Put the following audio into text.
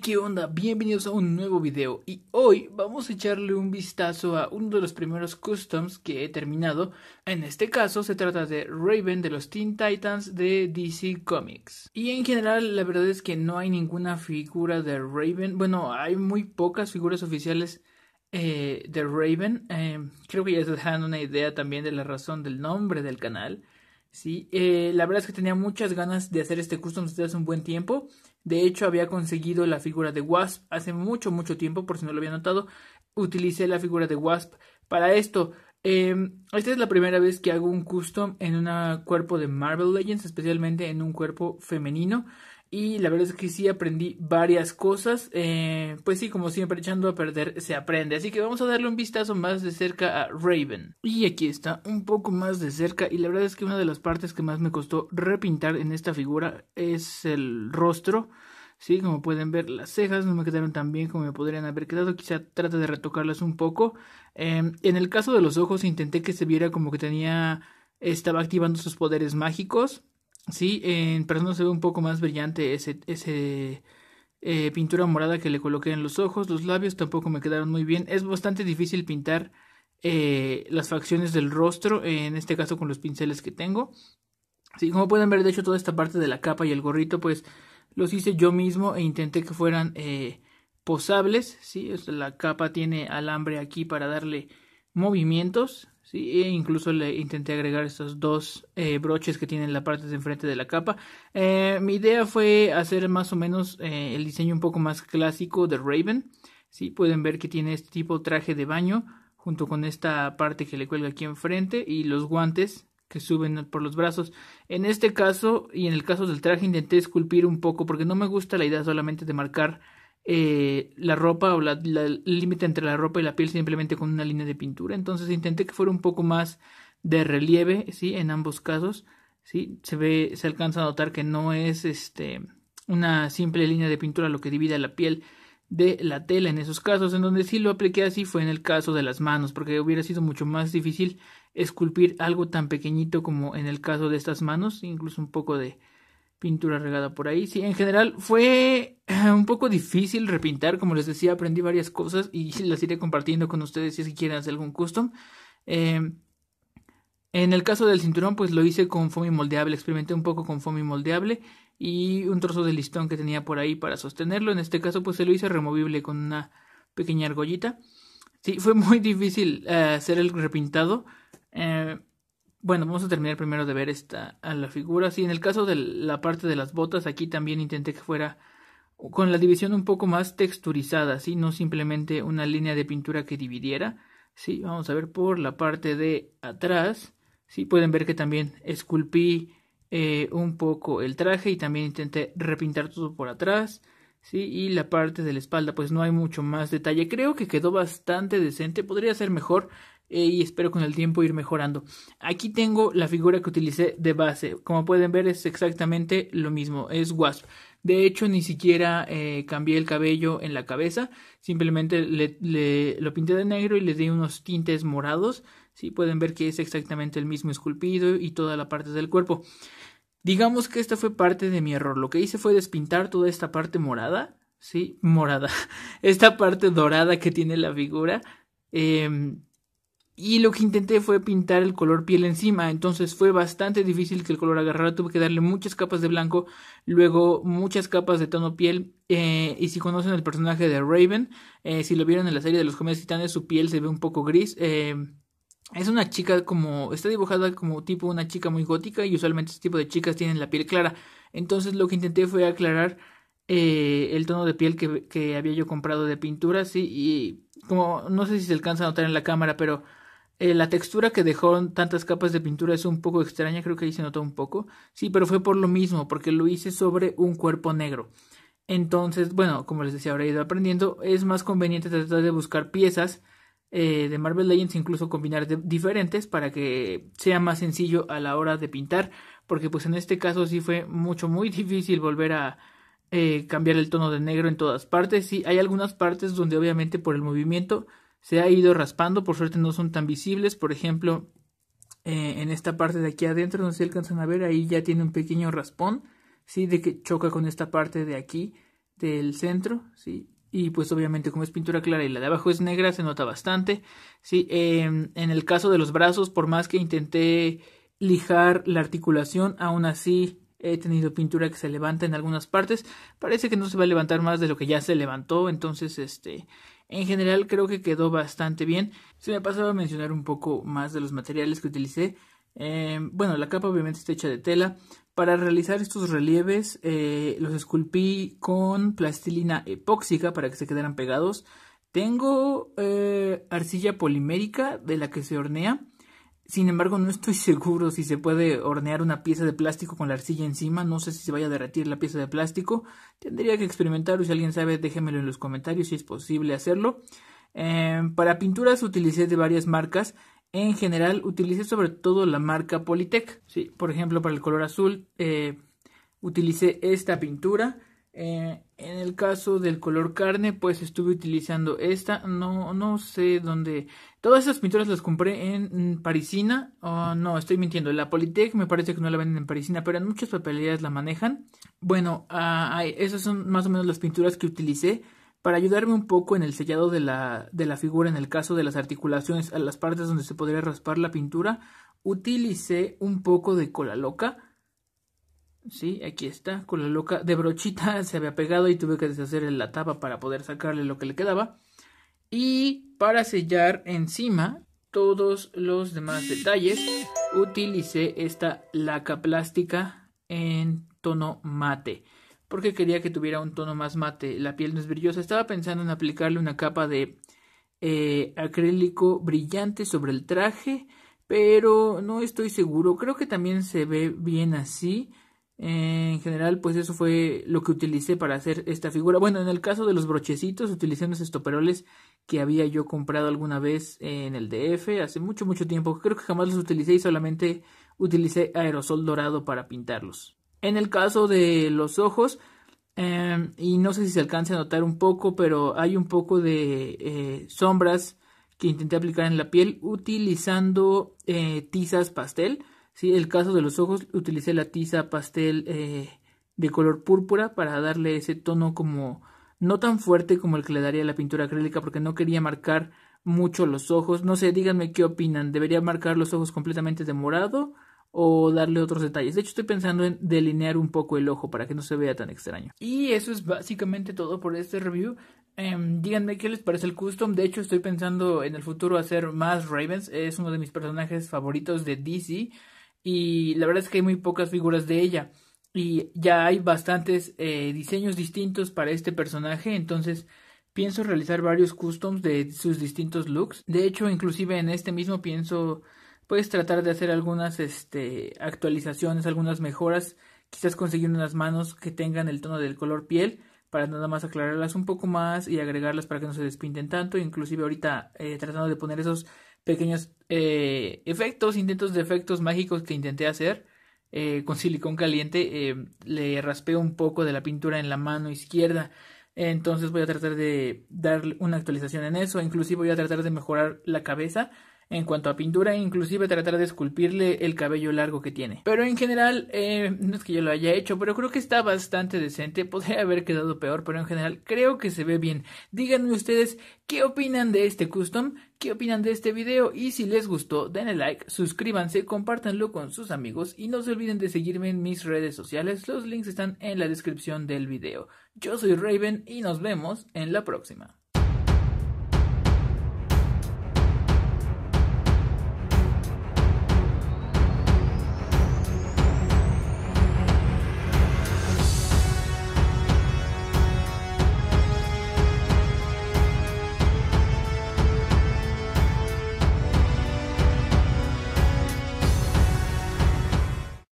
¿qué onda? Bienvenidos a un nuevo video y hoy vamos a echarle un vistazo a uno de los primeros customs que he terminado. En este caso se trata de Raven de los Teen Titans de DC Comics. Y en general la verdad es que no hay ninguna figura de Raven, bueno, hay muy pocas figuras oficiales eh, de Raven. Eh, creo que ya se dan una idea también de la razón del nombre del canal. Sí, eh, la verdad es que tenía muchas ganas de hacer este custom desde hace un buen tiempo. De hecho, había conseguido la figura de Wasp hace mucho, mucho tiempo, por si no lo había notado. Utilicé la figura de Wasp para esto. Em, esta es la primera vez que hago un custom en un cuerpo de Marvel Legends, especialmente en un cuerpo femenino y la verdad es que sí aprendí varias cosas. Eh, pues sí, como siempre, echando a perder se aprende. Así que vamos a darle un vistazo más de cerca a Raven. Y aquí está, un poco más de cerca. Y la verdad es que una de las partes que más me costó repintar en esta figura es el rostro. Sí, como pueden ver, las cejas no me quedaron tan bien como me podrían haber quedado. Quizá trate de retocarlas un poco. Em, en el caso de los ojos, intenté que se viera como que tenía. Estaba activando sus poderes mágicos Sí, en persona se ve un poco más brillante ese, ese eh, pintura morada que le coloqué en los ojos, los labios tampoco me quedaron muy bien. Es bastante difícil pintar eh, las facciones del rostro, en este caso con los pinceles que tengo. Sí, como pueden ver, de hecho, toda esta parte de la capa y el gorrito, pues los hice yo mismo e intenté que fueran eh, posables. ¿sí? la capa tiene alambre aquí para darle movimientos. ¿sí? E incluso le intenté agregar estos dos eh, broches que tienen la parte de enfrente de la capa. Eh, mi idea fue hacer más o menos eh, el diseño un poco más clásico de Raven. ¿sí? Pueden ver que tiene este tipo de traje de baño junto con esta parte que le cuelga aquí enfrente y los guantes que suben por los brazos. En este caso y en el caso del traje intenté esculpir un poco porque no me gusta la idea solamente de marcar eh, la ropa o el límite entre la ropa y la piel simplemente con una línea de pintura. Entonces intenté que fuera un poco más de relieve, ¿sí? En ambos casos, ¿sí? Se ve, se alcanza a notar que no es este, una simple línea de pintura lo que divide la piel de la tela en esos casos. En donde sí lo apliqué así fue en el caso de las manos, porque hubiera sido mucho más difícil esculpir algo tan pequeñito como en el caso de estas manos, incluso un poco de, pintura regada por ahí. Sí, en general fue un poco difícil repintar, como les decía, aprendí varias cosas y las iré compartiendo con ustedes si es que quieren hacer algún custom. Em, en el caso del cinturón, pues lo hice con foamy moldeable, experimenté un poco con foamy moldeable y un trozo de listón que tenía por ahí para sostenerlo. En este caso, pues se lo hice removible con una pequeña argollita. Sí, fue muy difícil eh, hacer el repintado. Eh, bueno, vamos a terminar primero de ver esta a la figura. Sí, en el caso de la parte de las botas, aquí también intenté que fuera con la división un poco más texturizada, ¿sí? no simplemente una línea de pintura que dividiera. ¿sí? Vamos a ver por la parte de atrás. ¿sí? Pueden ver que también esculpí eh, un poco el traje y también intenté repintar todo por atrás. ¿sí? Y la parte de la espalda, pues no hay mucho más detalle. Creo que quedó bastante decente. Podría ser mejor. Eh, y espero con el tiempo ir mejorando. Aquí tengo la figura que utilicé de base. Como pueden ver es exactamente lo mismo, es Wasp. De hecho, ni siquiera eh, cambié el cabello en la cabeza, simplemente le, lo pinté de negro y le di unos tintes morados. Si pueden ver que es exactamente el mismo esculpido y toda la parte del cuerpo. Digamos que esta fue parte de mi error. Lo que hice fue despintar toda esta parte morada, sí, morada, esta parte dorada que tiene la figura. Eh, y lo que intenté fue pintar el color piel encima, entonces fue bastante difícil que el color agarrara, tuve que darle muchas capas de blanco, luego muchas capas de tono piel, eh, y si conocen el personaje de Raven, eh, si lo vieron en la serie de los jóvenes titanes, su piel se ve un poco gris, eh, es una chica como, está dibujada como tipo una chica muy gótica y usualmente este tipo de chicas tienen la piel clara, entonces lo que intenté fue aclarar eh, el tono de piel que, que había yo comprado de pintura, sí, y como no sé si se alcanza a notar en la cámara, pero eh, la textura que dejaron tantas capas de pintura es un poco extraña, creo que ahí se notó un poco. Sí, pero fue por lo mismo, porque lo hice sobre un cuerpo negro. Entonces, bueno, como les decía, habré ido aprendiendo, es más conveniente tratar de buscar piezas eh, de Marvel Legends, incluso combinar diferentes para que sea más sencillo a la hora de pintar, porque pues en este caso sí fue mucho, muy difícil volver a eh, cambiar el tono de negro en todas partes. Sí, hay algunas partes donde obviamente por el movimiento se ha ido raspando, por suerte no son tan visibles, por ejemplo, eh, en esta parte de aquí adentro, no se alcanzan a ver, ahí ya tiene un pequeño raspón, ¿sí? De que choca con esta parte de aquí, del centro, ¿sí? Y pues obviamente como es pintura clara y la de abajo es negra, se nota bastante, ¿sí? en el caso de los brazos, por más que intenté lijar la articulación, aún así he tenido pintura que se levanta en algunas partes, parece que no se va a levantar más de lo que ya se levantó, entonces este en general creo que quedó bastante bien. Se me pasaba a mencionar un poco más de los materiales que utilicé. Em, bueno, la capa obviamente está hecha de tela. Para realizar estos relieves eh, los esculpí con plastilina epóxica para que se quedaran pegados. Tengo eh, arcilla polimérica de la que se hornea. Sin embargo, no estoy seguro si se puede hornear una pieza de plástico con la arcilla encima. No sé si se vaya a derretir la pieza de plástico. Tendría que experimentarlo. Si alguien sabe, déjemelo en los comentarios si es posible hacerlo. Em, para pinturas utilicé de varias marcas. En general, utilicé sobre todo la marca Polytech. por ejemplo, para el color azul eh, utilicé esta pintura. Eh, en el caso del color carne, pues estuve utilizando esta. No, no sé dónde. Todas esas pinturas las compré en Parisina. Oh, no, estoy mintiendo. La Politec me parece que no la venden en Parisina, pero en muchas papelerías la manejan. Bueno, uh, esas son más o menos las pinturas que utilicé para ayudarme un poco en el sellado de la, de la figura en el caso de las articulaciones a las partes donde se podría raspar la pintura. Utilicé un poco de cola loca Sí, aquí está, con la loca de brochita se había pegado y tuve que deshacer la tapa para poder sacarle lo que le quedaba. Y para sellar encima todos los demás detalles, utilicé esta laca plástica en tono mate, porque quería que tuviera un tono más mate, la piel no es brillosa, estaba pensando en aplicarle una capa de eh, acrílico brillante sobre el traje, pero no estoy seguro, creo que también se ve bien así, eh, en general, pues eso fue lo que utilicé para hacer esta figura. Bueno, en el caso de los brochecitos, utilicé unos estoperoles que había yo comprado alguna vez en el DF hace mucho, mucho tiempo. Creo que jamás los utilicé y solamente utilicé aerosol dorado para pintarlos. En el caso de los ojos, em, y no sé si se alcanza a notar un poco, pero hay un poco de eh, sombras que intenté aplicar en la piel utilizando eh, tizas pastel. Sí, el caso de los ojos, utilicé la tiza pastel eh, de color púrpura para darle ese tono como no tan fuerte como el que le daría la pintura acrílica porque no quería marcar mucho los ojos. No sé, díganme qué opinan. ¿Debería marcar los ojos completamente de morado o darle otros detalles? De hecho, estoy pensando en delinear un poco el ojo para que no se vea tan extraño. Y eso es básicamente todo por este review. Em, díganme qué les parece el custom. De hecho, estoy pensando en el futuro hacer más Ravens. Es uno de mis personajes favoritos de DC y la verdad es que hay muy pocas figuras de ella y ya hay bastantes eh, diseños distintos para este personaje, entonces pienso realizar varios customs de sus distintos looks. De hecho, inclusive en este mismo pienso puedes tratar de hacer algunas este, actualizaciones, algunas mejoras, quizás conseguir unas manos que tengan el tono del color piel para nada más aclararlas un poco más y agregarlas para que no se despinten tanto, inclusive ahorita eh, tratando de poner esos pequeños eh, efectos, intentos de efectos mágicos que intenté hacer eh, con silicón caliente. Eh, le raspeo un poco de la pintura en la mano izquierda. Entonces voy a tratar de darle una actualización en eso. Inclusive voy a tratar de mejorar la cabeza en cuanto a pintura, inclusive tratar de esculpirle el cabello largo que tiene. Pero en general, eh, no es que yo lo haya hecho, pero creo que está bastante decente. Podría haber quedado peor, pero en general creo que se ve bien. Díganme ustedes qué opinan de este custom, qué opinan de este video y si les gustó, denle like, suscríbanse, compártanlo con sus amigos y no se olviden de seguirme en mis redes sociales. Los links están en la descripción del video. Yo soy Raven y nos vemos en la próxima.